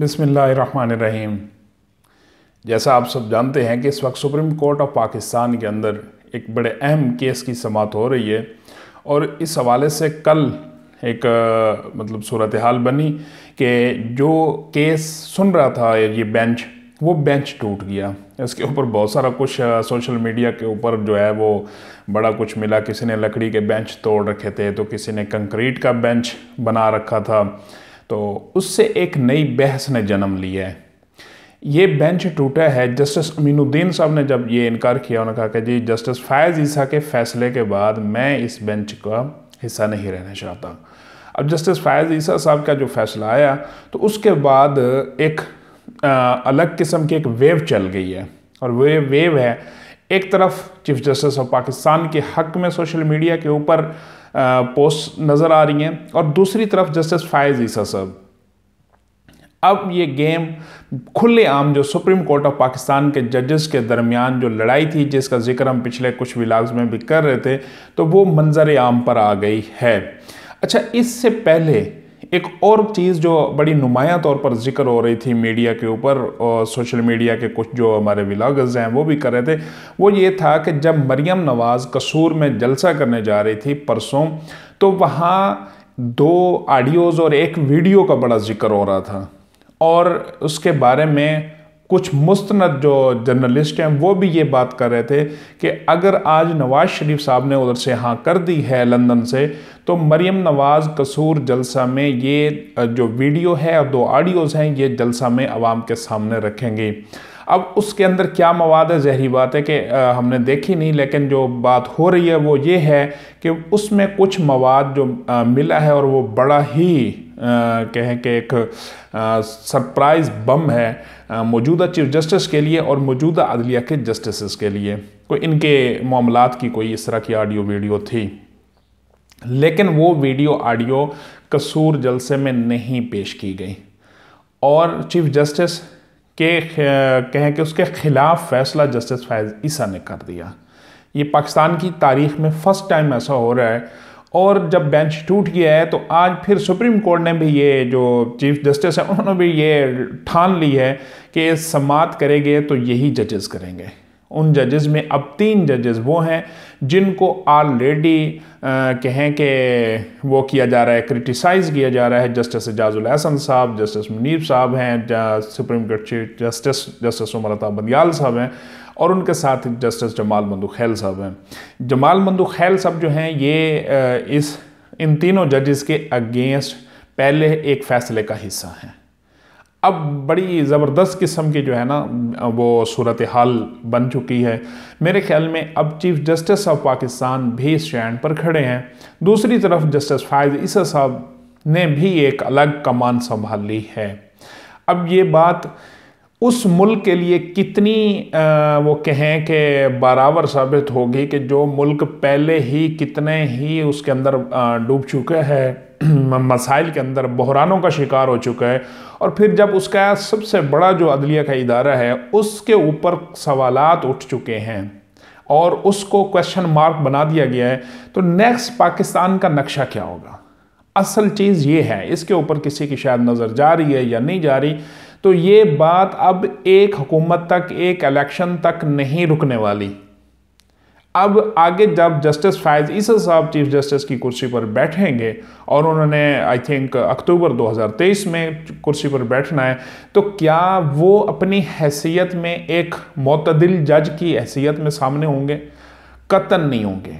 बिसमीम जैसा आप सब जानते हैं कि इस वक्त सुप्रीम कोर्ट ऑफ पाकिस्तान के अंदर एक बड़े अहम केस की समात हो रही है और इस हवाले से कल एक मतलब सूरत हाल बनी कि जो केस सुन रहा था ये बेंच वो बेंच टूट गया इसके ऊपर बहुत सारा कुछ सोशल मीडिया के ऊपर जो है वो बड़ा कुछ मिला किसी ने लकड़ी के बेंच तोड़ रखे थे तो किसी ने कंक्रीट का बेंच बना रखा था तो उससे एक नई बहस ने जन्म लिया है ये बेंच टूटा है जस्टिस अमीनुद्दीन साहब ने जब ये इनकार किया उन्होंने कहा कि जी जस्टिस फैज़ ईसा के फैसले के बाद मैं इस बेंच का हिस्सा नहीं रहना चाहता अब जस्टिस फैज़ ईसा साहब का जो फैसला आया तो उसके बाद एक आ, अलग किस्म की एक वेव चल गई है और वे वेव है एक तरफ चीफ जस्टिस ऑफ पाकिस्तान के हक में सोशल मीडिया के ऊपर पोस्ट नज़र आ रही हैं और दूसरी तरफ जस्टिस फायज ईसा साहब अब ये गेम खुलेआम जो सुप्रीम कोर्ट ऑफ पाकिस्तान के जजेस के दरमियान जो लड़ाई थी जिसका जिक्र हम पिछले कुछ विलाग्स में भी कर रहे थे तो वो मंजर आम पर आ गई है अच्छा इससे पहले एक और चीज़ जो बड़ी नुमाया तौर पर जिक्र हो रही थी मीडिया के ऊपर और सोशल मीडिया के कुछ जो हमारे विलागर्स हैं वो भी कर रहे थे वो ये था कि जब मरियम नवाज़ कसूर में जलसा करने जा रही थी परसों तो वहाँ दो ऑडियोज़ और एक वीडियो का बड़ा जिक्र हो रहा था और उसके बारे में कुछ मुस्तनद जो जर्नलिस्ट हैं वो भी ये बात कर रहे थे कि अगर आज नवाज़ शरीफ साहब ने उधर से हाँ कर दी है लंदन से तो मरियम नवाज़ कसूर जलसा में ये जो वीडियो है और दो ऑडियोज़ हैं ये जलसा में आवाम के सामने रखेंगे अब उसके अंदर क्या मवाद है जहरी बात है कि हमने देखी नहीं लेकिन जो बात हो रही है वो ये है कि उसमें कुछ मवाद जो मिला है और वो बड़ा ही कहें कि एक सरप्राइज़ बम है मौजूदा चीफ जस्टिस के लिए और मौजूदा अदलिया के जस्टिस के लिए कोई इनके मामला की कोई इस तरह की ऑडियो वीडियो थी लेकिन वो वीडियो ऑडियो कसूर जलसे में नहीं पेश की गई और चीफ जस्टिस के कहें कि उसके ख़िलाफ़ फैसला जस्टिस फैज़ ईसा ने कर दिया ये पाकिस्तान की तारीख में फ़र्स्ट टाइम ऐसा हो रहा है और जब बेंच टूट गया है तो आज फिर सुप्रीम कोर्ट ने भी ये जो चीफ जस्टिस है उन्होंने भी ये ठान ली है कि समात करेंगे तो यही जजेस करेंगे उन जजेस में अब तीन जजेस वो हैं जिनको ऑलरेडी कहें कि वो किया जा रहा है क्रिटिसाइज़ किया जा रहा है जस्टिस एजाजुल हसन साहब जस्टिस मुनीब साहब हैं supreme court chief justice justice उमरता बनियाल साहब हैं और उनके साथ जस्टिस जमाल खैल साहब हैं जमाल खैल साहब जो हैं ये इस इन तीनों जजेस के अगेंस्ट पहले एक फ़ैसले का हिस्सा हैं अब बड़ी ज़बरदस्त किस्म की जो है ना वो सूरत हाल बन चुकी है मेरे ख्याल में अब चीफ़ जस्टिस ऑफ पाकिस्तान भी इस स्टैंड पर खड़े हैं दूसरी तरफ जस्टिस फायज ईसा साहब ने भी एक अलग कमान संभाल ली है अब ये बात उस मुल्क के लिए कितनी आ, वो कहें कि बराबर साबित होगी कि जो मुल्क पहले ही कितने ही उसके अंदर डूब चुका है मसाइल के अंदर बहरानों का शिकार हो चुका है और फिर जब उसका सबसे बड़ा जो अदलिया का इदारा है उसके ऊपर सवालात उठ चुके हैं और उसको क्वेश्चन मार्क बना दिया गया है तो नेक्स्ट पाकिस्तान का नक्शा क्या होगा असल चीज़ ये है इसके ऊपर किसी की शायद नज़र जा रही है या नहीं जा रही तो ये बात अब एक हुकूमत तक एक इलेक्शन तक नहीं रुकने वाली अब आगे जब जस्टिस फैज़ ईसा साहब चीफ जस्टिस की कुर्सी पर बैठेंगे और उन्होंने आई थिंक अक्टूबर 2023 में कुर्सी पर बैठना है तो क्या वो अपनी हैसियत में एक मतदिल जज की हैसियत में सामने होंगे कतन नहीं होंगे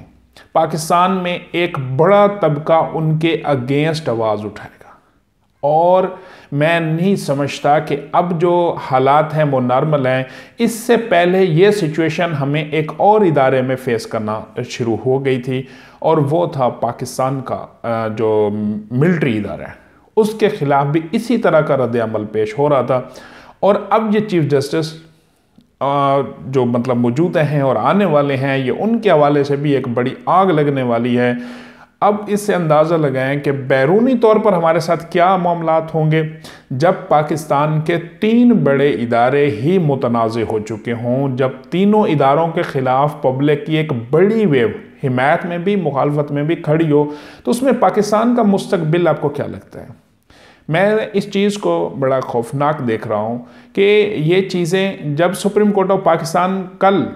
पाकिस्तान में एक बड़ा तबका उनके अगेंस्ट आवाज़ उठाए और मैं नहीं समझता कि अब जो हालात हैं वो नॉर्मल हैं इससे पहले ये सिचुएशन हमें एक और इदारे में फेस करना शुरू हो गई थी और वो था पाकिस्तान का जो मिलिट्री इदारा है उसके ख़िलाफ़ भी इसी तरह का रद्द अमल पेश हो रहा था और अब ये चीफ़ जस्टिस जो मतलब मौजूद हैं और आने वाले हैं ये उनके हवाले से भी एक बड़ी आग लगने वाली है अब इससे अंदाज़ा लगाएं कि बैरूनी तौर पर हमारे साथ क्या मामला होंगे जब पाकिस्तान के तीन बड़े इदारे ही मुतनाज़ हो चुके हों जब तीनों इदारों के ख़िलाफ़ पब्लिक की एक बड़ी वेव हिमायत में भी मुखालफत में भी खड़ी हो तो उसमें पाकिस्तान का मुस्तबिल आपको क्या लगता है मैं इस चीज़ को बड़ा खौफनाक देख रहा हूँ कि ये चीज़ें जब सुप्रीम कोर्ट ऑफ पाकिस्तान कल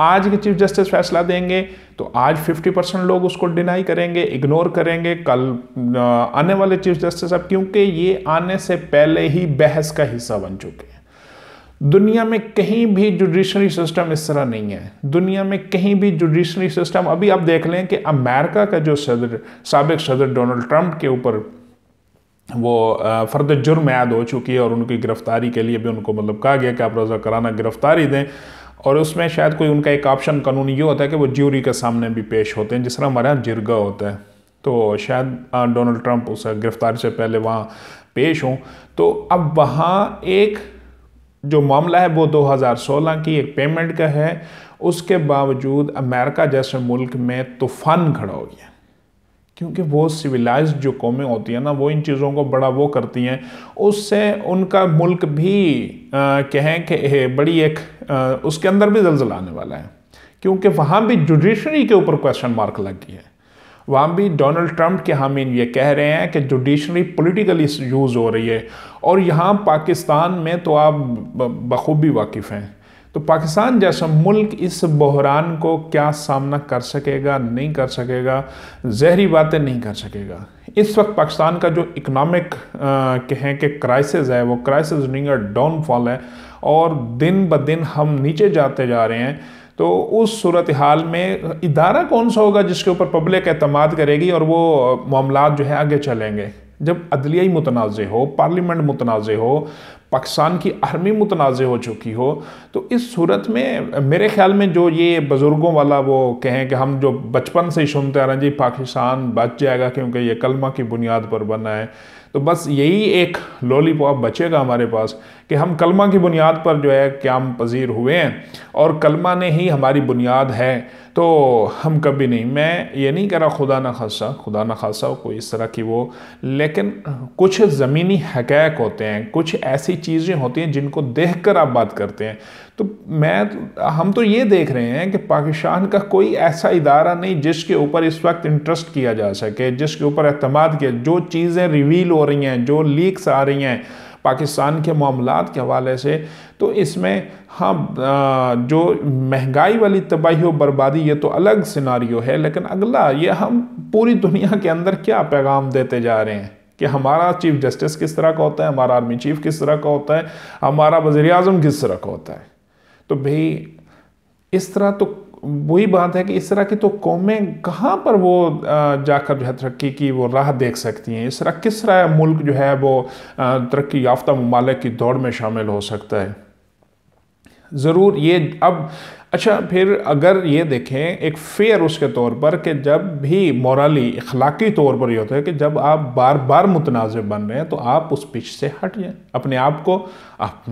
आज के चीफ जस्टिस फैसला देंगे तो आज 50 परसेंट लोग उसको डिनाई करेंगे इग्नोर करेंगे कल आने वाले चीफ जस्टिस अब क्योंकि ये आने से पहले ही बहस का हिस्सा बन चुके हैं दुनिया में कहीं भी जुडिशरी सिस्टम इस तरह नहीं है दुनिया में कहीं भी जुडिशरी सिस्टम अभी आप देख लें कि अमेरिका का जो सदर सबक सदर डोनाल्ड ट्रंप के ऊपर वो फर्द जुर्म ऐद हो चुकी है और उनकी गिरफ्तारी के लिए भी उनको मतलब कहा गया कि आप रजा कराना गिरफ्तारी दें और उसमें शायद कोई उनका एक ऑप्शन कानून ये होता है कि वो ज्यूरी के सामने भी पेश होते हैं जिस तरह हमारे यहाँ जिरगा होता है तो शायद डोनाल्ड ट्रंप उस गिरफ्तारी से पहले वहाँ पेश हों तो अब वहाँ एक जो मामला है वो 2016 की एक पेमेंट का है उसके बावजूद अमेरिका जैसे मुल्क में तूफान खड़ा हो गया क्योंकि वो सिविलाइज जो कौमें होती हैं ना वो इन चीज़ों को बड़ा वो करती हैं उससे उनका मुल्क भी कहें कि बड़ी एक आ, उसके अंदर भी जलजला आने वाला है क्योंकि वहाँ भी जुडिशरी के ऊपर क्वेश्चन मार्क लग गई है वहाँ भी डोनाल्ड ट्रंप के हामीन ये कह रहे हैं कि जुडिशरी पोलिटिकली यूज़ हो रही है और यहाँ पाकिस्तान में तो आप बखूबी वाकिफ़ हैं तो पाकिस्तान जैसा मुल्क इस बहरान को क्या सामना कर सकेगा नहीं कर सकेगा जहरी बातें नहीं कर सकेगा इस वक्त पाकिस्तान का जो इकनॉमिक कहें कि क्राइसिस है वो क्राइसिस नहीं है डाउनफॉल है और दिन ब दिन हम नीचे जाते जा रहे हैं तो उस सूरत हाल में इदारा कौन सा होगा जिसके ऊपर पब्लिक अतमाद करेगी और वो मामला जो है आगे चलेंगे जब अदलियाई मुतनाज़ हो पार्लियामेंट मुतनाज़ हो पाकिस्तान की आर्मी मुतनाज़ हो चुकी हो तो इस सूरत में मेरे ख्याल में जो ये बुज़ुर्गों वाला वो कहें कि हम जो बचपन से ही सुनते आ रहे हैं जी पाकिस्तान बच जाएगा क्योंकि ये कलमा की बुनियाद पर बना है तो बस यही एक लॉलीपॉप बचेगा हमारे पास कि हम कलमा की बुनियाद पर जो है क्याम पजीर हुए हैं और कलमा ने ही हमारी बुनियाद है तो हम कभी नहीं मैं ये नहीं कह रहा खुदा ना खासा खुदा ना खासा कोई इस तरह की वो लेकिन कुछ ज़मीनी हकैक होते हैं कुछ ऐसी चीज़ें होती हैं जिनको देख कर आप बात करते हैं तो मैं हम तो ये देख रहे हैं कि पाकिस्तान का कोई ऐसा इदारा नहीं जिसके ऊपर इस वक्त इंटरेस्ट किया जा सके जिसके ऊपर अहतमाद किया जो चीज़ें रिवील हो रही हैं जो लीक्स आ रही हैं पाकिस्तान के मामला के हवाले से तो इसमें हम जो महंगाई वाली तबाही और बर्बादी ये तो अलग सिनारी है लेकिन अगला ये हम पूरी दुनिया के अंदर क्या पैगाम देते जा रहे हैं कि हमारा चीफ जस्टिस किस तरह का होता है हमारा आर्मी चीफ किस तरह का होता है हमारा वजीर अजम किस तरह का होता है तो भाई इस तरह तो वही बात है कि इस तरह की तो कौमें कहाँ पर वो जाकर जो है तरक्की की वो राह देख सकती हैं इस तरह किस तरह मुल्क जो है वो तरक्की याफ्ता ममालिक की दौड़ में शामिल हो सकता है ज़रूर ये अब अच्छा फिर अगर ये देखें एक फेयर उसके तौर पर कि जब भी मोरली इखलाकी तौर पर ये होता है कि जब आप बार बार मुतनाज़ बन रहे हैं तो आप उस पिच से हट जाएं अपने आप को आप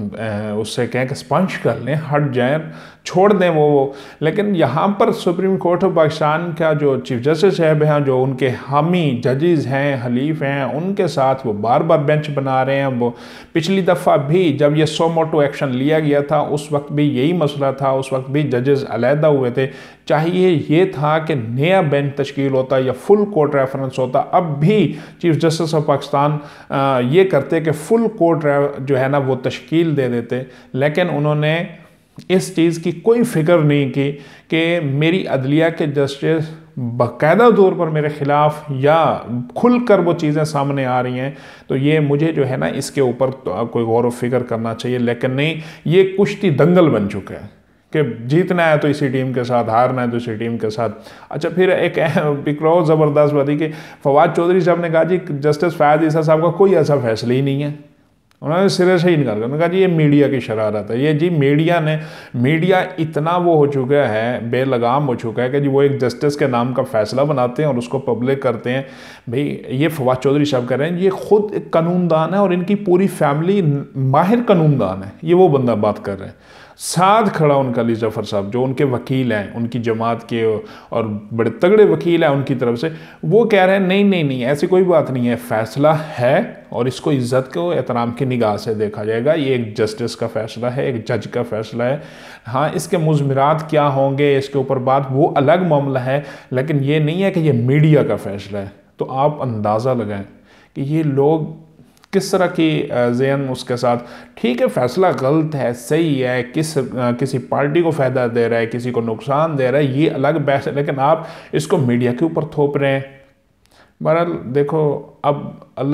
उससे कहें कि स्पंज कर लें हट जाएं छोड़ दें वो वो लेकिन यहाँ पर सुप्रीम कोर्ट ऑफ पाकिस्तान का जो चीफ जस्टिस साहब हैं जो उनके हामी जजेज़ हैं हलीफ हैं उनके साथ वो बार बार बेंच बना रहे हैं वो पिछली दफ़ा भी जब ये सोमोटो मोटो एक्शन लिया गया था उस वक्त भी यही मसला था उस वक्त भी जजेस अलहदा हुए थे चाहिए ये था कि नया बेंच तश्कील होता या फुल कोर्ट रेफरेंस होता अब भी चीफ जस्टिस ऑफ पाकिस्तान ये करते कि फुल कोर्ट जो है ना वो तश्कील दे देते लेकिन उन्होंने इस चीज़ की कोई फिक्र नहीं की कि मेरी अदलिया के जस्टिस बाकायदा तौर पर मेरे ख़िलाफ़ या खुल कर वो चीज़ें सामने आ रही हैं तो ये मुझे जो है ना इसके ऊपर तो कोई गौर व फिक्र करना चाहिए लेकिन नहीं ये कुश्ती दंगल बन चुका है कि जीतना है तो इसी टीम के साथ हारना है तो इसी टीम के साथ अच्छा फिर एक बिक्रो ज़बरदस्त बात है कि फवाद चौधरी साहब ने कहा जी जस्टिस फ़ायद ईसा साहब का कोई ऐसा फैसला ही नहीं है उन्होंने सिरे से ही इनकार कर कहा जी ये मीडिया की शरारत है ये जी मीडिया ने मीडिया इतना वो हो चुका है बेलगाम हो चुका है कि जी वो एक जस्टिस के नाम का फैसला बनाते हैं और उसको पब्लिक करते हैं भाई ये फवाद चौधरी साहब कह रहे हैं ये खुद एक कानूनदान है और इनकी पूरी फैमिली माहिर कानूनदान है ये वो बंदा बात कर रहे हैं साथ खड़ा उनका अली जफ़र साहब जो उनके वकील हैं उनकी जमात के और बड़े तगड़े वकील हैं उनकी तरफ से वो कह रहे हैं नहीं नहीं नहीं ऐसी कोई बात नहीं है फ़ैसला है और इसको इज़्ज़त को एहतराम की निगाह से देखा जाएगा ये एक जस्टिस का फ़ैसला है एक जज का फ़ैसला है हाँ इसके मुजमरात क्या होंगे इसके ऊपर बात वो अलग मामला है लेकिन ये नहीं है कि ये मीडिया का फ़ैसला है तो आप अंदाज़ा लगाएं कि ये लोग किस तरह की जेन उसके साथ ठीक है फैसला गलत है सही है किस किसी पार्टी को फ़ायदा दे रहा है किसी को नुकसान दे रहा है ये अलग बहस है लेकिन आप इसको मीडिया के ऊपर थोप रहे हैं बहरहाल देखो अब अल्लाह